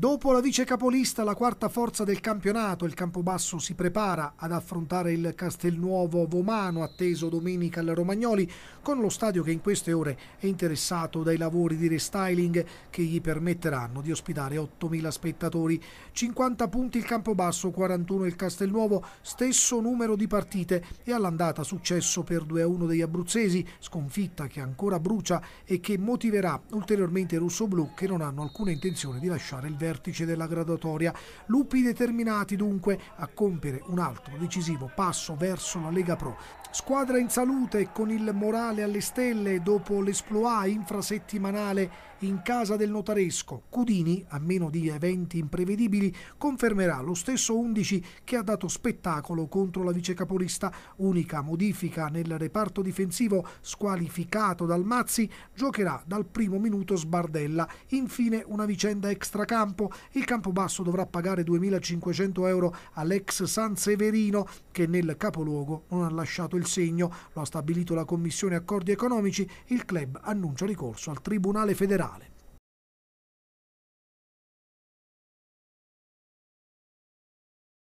Dopo la vice capolista, la quarta forza del campionato, il Campobasso si prepara ad affrontare il Castelnuovo Vomano, atteso domenica al Romagnoli, con lo stadio che in queste ore è interessato dai lavori di restyling che gli permetteranno di ospitare 8.000 spettatori. 50 punti il Campobasso, 41 il Castelnuovo, stesso numero di partite e all'andata successo per 2-1 degli abruzzesi, sconfitta che ancora brucia e che motiverà ulteriormente i russoblù che non hanno alcuna intenzione di lasciare il verde vertice della graduatoria. Lupi determinati dunque a compiere un altro decisivo passo verso la Lega Pro. Squadra in salute e con il morale alle stelle dopo l'esploa infrasettimanale in casa del notaresco. Cudini, a meno di eventi imprevedibili, confermerà lo stesso 11 che ha dato spettacolo contro la vicecapolista. Unica modifica nel reparto difensivo squalificato dal Mazzi giocherà dal primo minuto Sbardella. Infine una vicenda extracampo campo, il Campobasso dovrà pagare 2.500 euro all'ex San Severino che nel capoluogo non ha lasciato il segno. Lo ha stabilito la Commissione Accordi Economici, il club annuncia ricorso al Tribunale federale.